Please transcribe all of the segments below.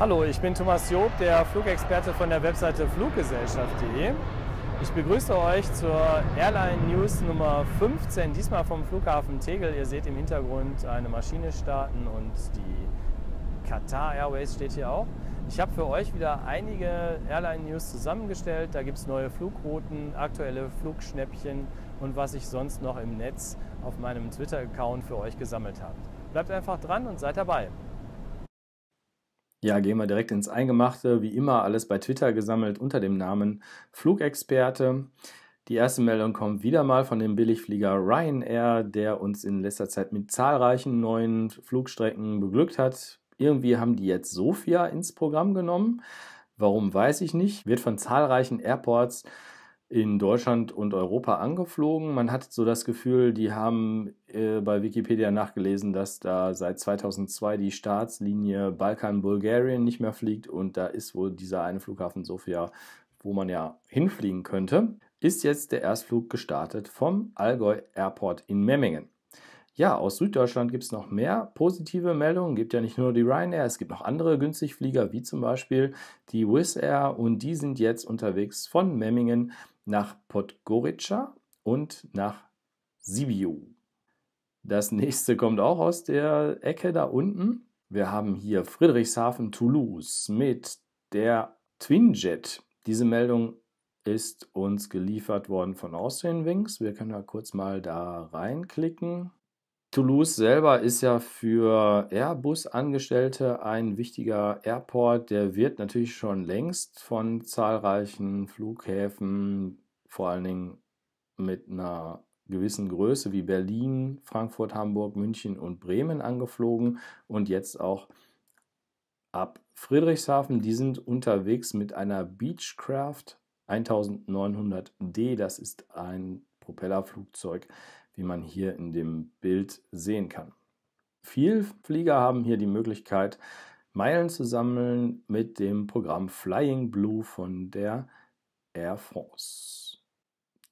Hallo, ich bin Thomas Job, der Flugexperte von der Webseite Fluggesellschaft.de. Ich begrüße euch zur Airline News Nummer 15, diesmal vom Flughafen Tegel. Ihr seht im Hintergrund eine Maschine starten und die Qatar Airways steht hier auch. Ich habe für euch wieder einige Airline News zusammengestellt. Da gibt es neue Flugrouten, aktuelle Flugschnäppchen und was ich sonst noch im Netz auf meinem Twitter-Account für euch gesammelt habe. Bleibt einfach dran und seid dabei. Ja, gehen wir direkt ins Eingemachte. Wie immer alles bei Twitter gesammelt unter dem Namen Flugexperte. Die erste Meldung kommt wieder mal von dem Billigflieger Ryanair, der uns in letzter Zeit mit zahlreichen neuen Flugstrecken beglückt hat. Irgendwie haben die jetzt Sofia ins Programm genommen. Warum weiß ich nicht. Wird von zahlreichen Airports in Deutschland und Europa angeflogen. Man hat so das Gefühl, die haben äh, bei Wikipedia nachgelesen, dass da seit 2002 die Staatslinie Balkan-Bulgarien nicht mehr fliegt und da ist wohl dieser eine Flughafen Sofia, wo man ja hinfliegen könnte, ist jetzt der Erstflug gestartet vom Allgäu Airport in Memmingen. Ja, aus Süddeutschland gibt es noch mehr positive Meldungen. Gibt ja nicht nur die Ryanair, es gibt noch andere günstig Flieger, wie zum Beispiel die Wizz Air, und die sind jetzt unterwegs von Memmingen nach Podgorica und nach Sibiu. Das nächste kommt auch aus der Ecke da unten. Wir haben hier Friedrichshafen, Toulouse mit der Twinjet. Diese Meldung ist uns geliefert worden von Austrian Wings. Wir können da kurz mal da reinklicken. Toulouse selber ist ja für Airbus-Angestellte ein wichtiger Airport. Der wird natürlich schon längst von zahlreichen Flughäfen, vor allen Dingen mit einer gewissen Größe wie Berlin, Frankfurt, Hamburg, München und Bremen angeflogen und jetzt auch ab Friedrichshafen. Die sind unterwegs mit einer Beechcraft 1900D. Das ist ein Propellerflugzeug wie man hier in dem Bild sehen kann. Viele Flieger haben hier die Möglichkeit, Meilen zu sammeln mit dem Programm Flying Blue von der Air France.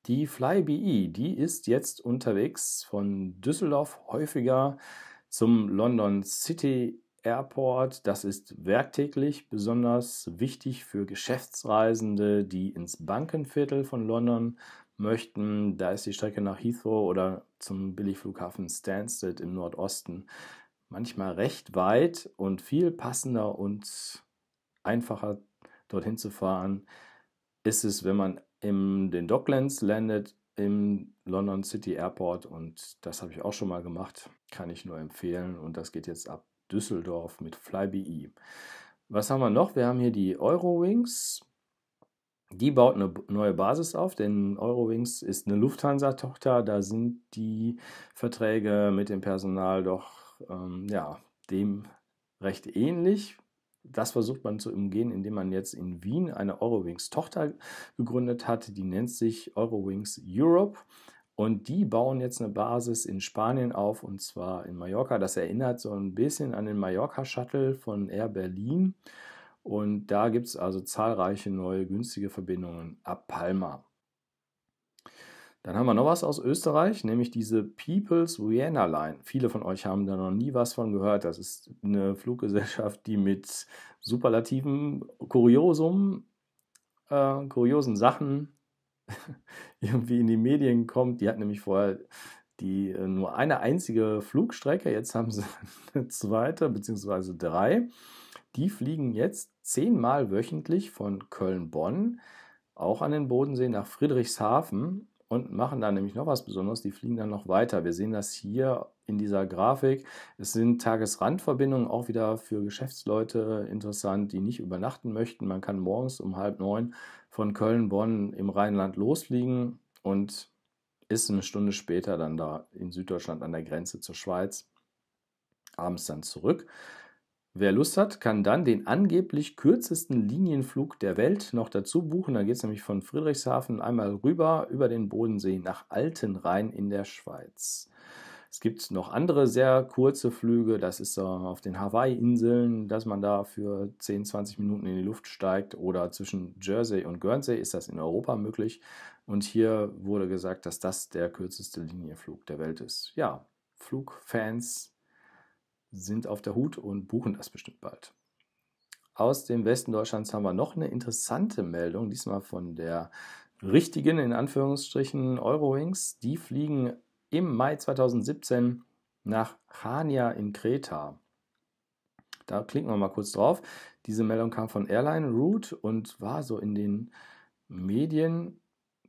Die FlyBE, die ist jetzt unterwegs von Düsseldorf häufiger zum London City Airport. Das ist werktäglich besonders wichtig für Geschäftsreisende, die ins Bankenviertel von London möchten, da ist die Strecke nach Heathrow oder zum Billigflughafen Stansted im Nordosten manchmal recht weit und viel passender und einfacher dorthin zu fahren ist es, wenn man in den Docklands landet, im London City Airport und das habe ich auch schon mal gemacht, kann ich nur empfehlen und das geht jetzt ab Düsseldorf mit Flybe. Was haben wir noch? Wir haben hier die Eurowings, die baut eine neue Basis auf, denn Eurowings ist eine Lufthansa-Tochter. Da sind die Verträge mit dem Personal doch ähm, ja, dem recht ähnlich. Das versucht man zu umgehen, indem man jetzt in Wien eine Eurowings-Tochter gegründet hat. Die nennt sich Eurowings Europe. Und die bauen jetzt eine Basis in Spanien auf, und zwar in Mallorca. Das erinnert so ein bisschen an den Mallorca-Shuttle von Air Berlin. Und da gibt es also zahlreiche neue günstige Verbindungen ab Palma. Dann haben wir noch was aus Österreich, nämlich diese People's Vienna Line. Viele von euch haben da noch nie was von gehört. Das ist eine Fluggesellschaft, die mit superlativen, kuriosum, äh, kuriosen Sachen irgendwie in die Medien kommt. Die hat nämlich vorher die äh, nur eine einzige Flugstrecke. Jetzt haben sie eine zweite bzw. drei. Die fliegen jetzt zehnmal wöchentlich von Köln-Bonn auch an den Bodensee nach Friedrichshafen und machen da nämlich noch was Besonderes. Die fliegen dann noch weiter. Wir sehen das hier in dieser Grafik. Es sind Tagesrandverbindungen auch wieder für Geschäftsleute interessant, die nicht übernachten möchten. Man kann morgens um halb neun von Köln-Bonn im Rheinland losfliegen und ist eine Stunde später dann da in Süddeutschland an der Grenze zur Schweiz, abends dann zurück. Wer Lust hat, kann dann den angeblich kürzesten Linienflug der Welt noch dazu buchen. Da geht es nämlich von Friedrichshafen einmal rüber über den Bodensee nach Altenrhein in der Schweiz. Es gibt noch andere sehr kurze Flüge, das ist äh, auf den Hawaii-Inseln, dass man da für 10, 20 Minuten in die Luft steigt oder zwischen Jersey und Guernsey ist das in Europa möglich. Und hier wurde gesagt, dass das der kürzeste Linienflug der Welt ist. Ja, Flugfans sind auf der Hut und buchen das bestimmt bald. Aus dem Westen Deutschlands haben wir noch eine interessante Meldung, diesmal von der richtigen, in Anführungsstrichen, Eurowings. Die fliegen im Mai 2017 nach Chania in Kreta. Da klicken wir mal kurz drauf. Diese Meldung kam von Airline Route und war so in den Medien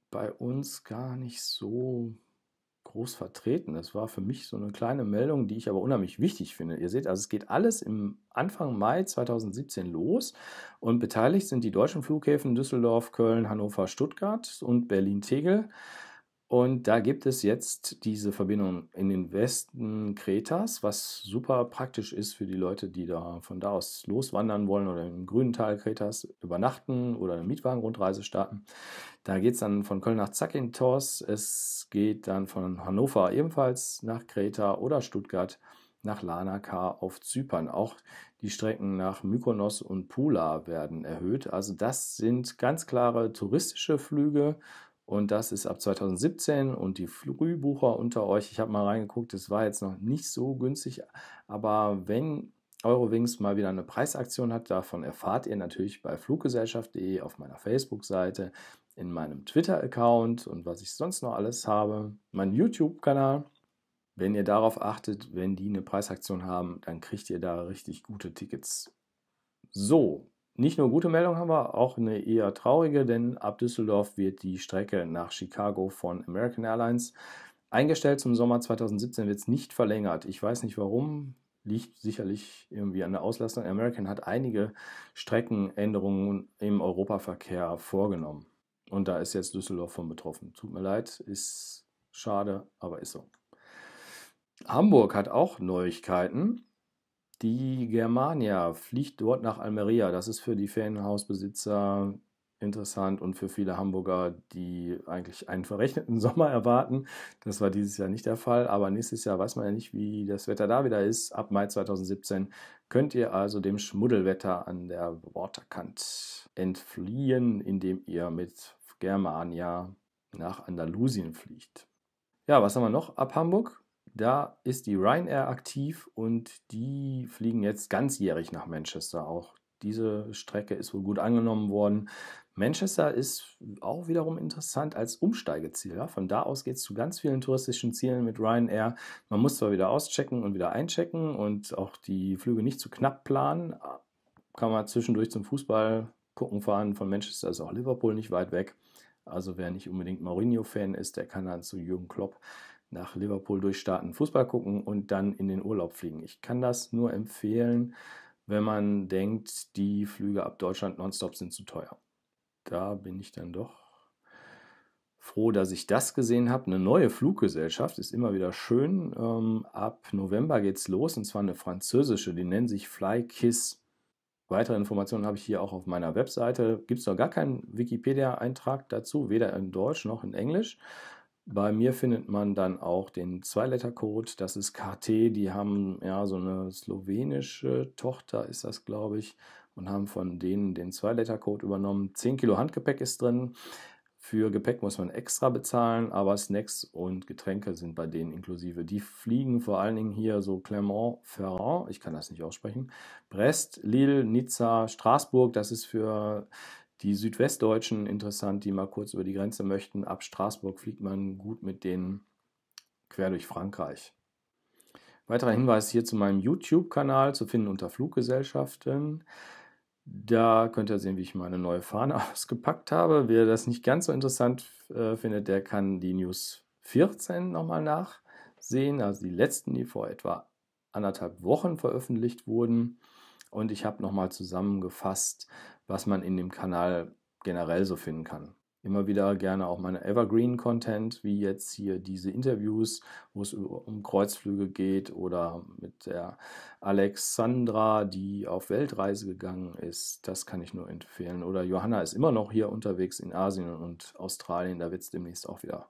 bei uns gar nicht so groß vertreten. Das war für mich so eine kleine Meldung, die ich aber unheimlich wichtig finde. Ihr seht, also es geht alles im Anfang Mai 2017 los und beteiligt sind die deutschen Flughäfen Düsseldorf, Köln, Hannover, Stuttgart und Berlin-Tegel. Und da gibt es jetzt diese Verbindung in den Westen Kretas, was super praktisch ist für die Leute, die da von da aus loswandern wollen oder im grünen Teil Kretas übernachten oder eine Mietwagenrundreise starten. Da geht es dann von Köln nach Zakynthos, es geht dann von Hannover ebenfalls nach Kreta oder Stuttgart nach Lanaka auf Zypern. Auch die Strecken nach Mykonos und Pula werden erhöht. Also das sind ganz klare touristische Flüge und das ist ab 2017 und die Frühbucher unter euch, ich habe mal reingeguckt, es war jetzt noch nicht so günstig, aber wenn Eurowings mal wieder eine Preisaktion hat, davon erfahrt ihr natürlich bei fluggesellschaft.de auf meiner Facebook-Seite, in meinem Twitter-Account und was ich sonst noch alles habe, mein YouTube-Kanal. Wenn ihr darauf achtet, wenn die eine Preisaktion haben, dann kriegt ihr da richtig gute Tickets. So, nicht nur gute Meldung haben wir, auch eine eher traurige, denn ab Düsseldorf wird die Strecke nach Chicago von American Airlines eingestellt. Zum Sommer 2017 wird es nicht verlängert. Ich weiß nicht warum, liegt sicherlich irgendwie an der Auslastung. American hat einige Streckenänderungen im Europaverkehr vorgenommen. Und da ist jetzt Düsseldorf von betroffen. Tut mir leid, ist schade, aber ist so. Hamburg hat auch Neuigkeiten. Die Germania fliegt dort nach Almeria. Das ist für die Ferienhausbesitzer interessant und für viele Hamburger, die eigentlich einen verrechneten Sommer erwarten. Das war dieses Jahr nicht der Fall, aber nächstes Jahr weiß man ja nicht, wie das Wetter da wieder ist. Ab Mai 2017 könnt ihr also dem Schmuddelwetter an der Waterkant entfliehen, indem ihr mit Germania nach Andalusien fliegt. Ja, was haben wir noch ab Hamburg? Da ist die Ryanair aktiv und die fliegen jetzt ganzjährig nach Manchester. Auch diese Strecke ist wohl gut angenommen worden. Manchester ist auch wiederum interessant als Umsteigeziel. Ja? Von da aus geht es zu ganz vielen touristischen Zielen mit Ryanair. Man muss zwar wieder auschecken und wieder einchecken und auch die Flüge nicht zu knapp planen. Kann man zwischendurch zum Fußball gucken fahren. Von Manchester ist auch Liverpool nicht weit weg. Also wer nicht unbedingt Mourinho-Fan ist, der kann dann zu Jürgen Klopp nach Liverpool durchstarten, Fußball gucken und dann in den Urlaub fliegen. Ich kann das nur empfehlen, wenn man denkt, die Flüge ab Deutschland nonstop sind zu teuer. Da bin ich dann doch froh, dass ich das gesehen habe. Eine neue Fluggesellschaft ist immer wieder schön. Ähm, ab November geht es los und zwar eine französische, die nennt sich FlyKiss. Weitere Informationen habe ich hier auch auf meiner Webseite. Gibt es noch gar keinen Wikipedia-Eintrag dazu, weder in Deutsch noch in Englisch. Bei mir findet man dann auch den Zwei-Letter-Code, das ist KT, die haben ja so eine slowenische Tochter, ist das glaube ich, und haben von denen den Zwei-Letter-Code übernommen. 10 Kilo Handgepäck ist drin. Für Gepäck muss man extra bezahlen, aber Snacks und Getränke sind bei denen inklusive. Die fliegen vor allen Dingen hier so Clermont-Ferrand, ich kann das nicht aussprechen, Brest, Lille, Nizza, Straßburg, das ist für die Südwestdeutschen, interessant, die mal kurz über die Grenze möchten, ab Straßburg fliegt man gut mit denen quer durch Frankreich. Weiterer Hinweis hier zu meinem YouTube-Kanal, zu finden unter Fluggesellschaften. Da könnt ihr sehen, wie ich meine neue Fahne ausgepackt habe. Wer das nicht ganz so interessant äh, findet, der kann die News 14 nochmal nachsehen. Also die letzten, die vor etwa anderthalb Wochen veröffentlicht wurden. Und ich habe nochmal zusammengefasst, was man in dem Kanal generell so finden kann. Immer wieder gerne auch meine Evergreen-Content, wie jetzt hier diese Interviews, wo es um Kreuzflüge geht oder mit der Alexandra, die auf Weltreise gegangen ist. Das kann ich nur empfehlen. Oder Johanna ist immer noch hier unterwegs in Asien und Australien. Da wird es demnächst auch wieder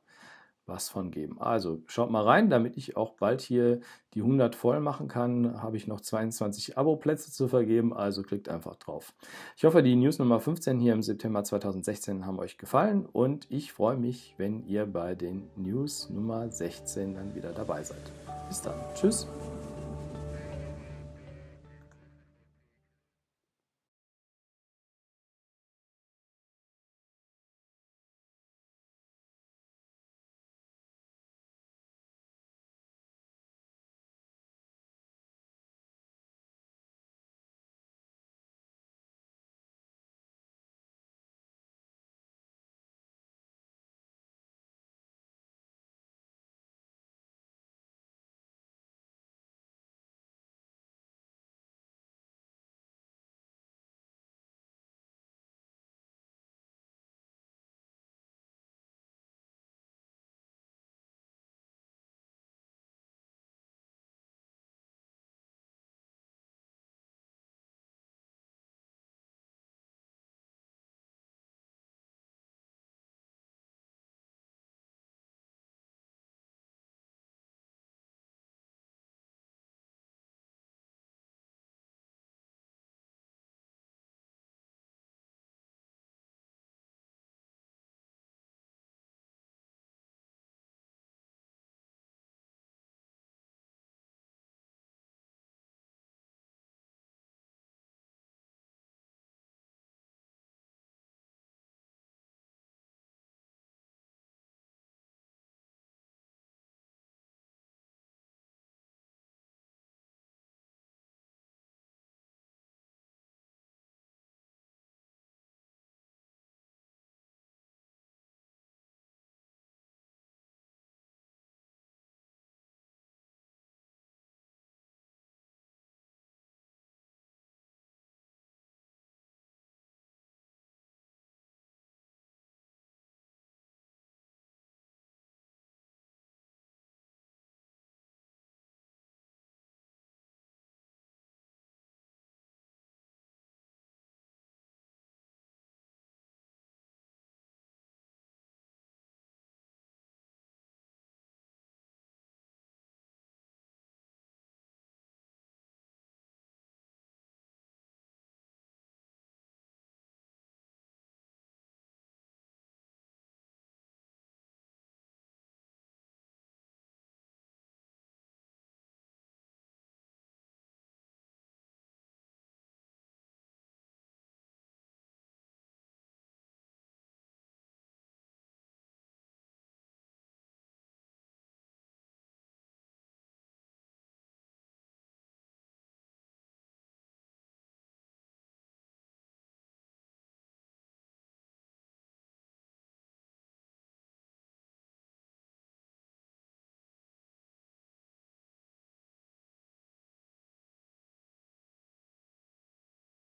was von geben. Also schaut mal rein, damit ich auch bald hier die 100 voll machen kann, habe ich noch 22 Abo-Plätze zu vergeben, also klickt einfach drauf. Ich hoffe, die News Nummer 15 hier im September 2016 haben euch gefallen und ich freue mich, wenn ihr bei den News Nummer 16 dann wieder dabei seid. Bis dann, tschüss.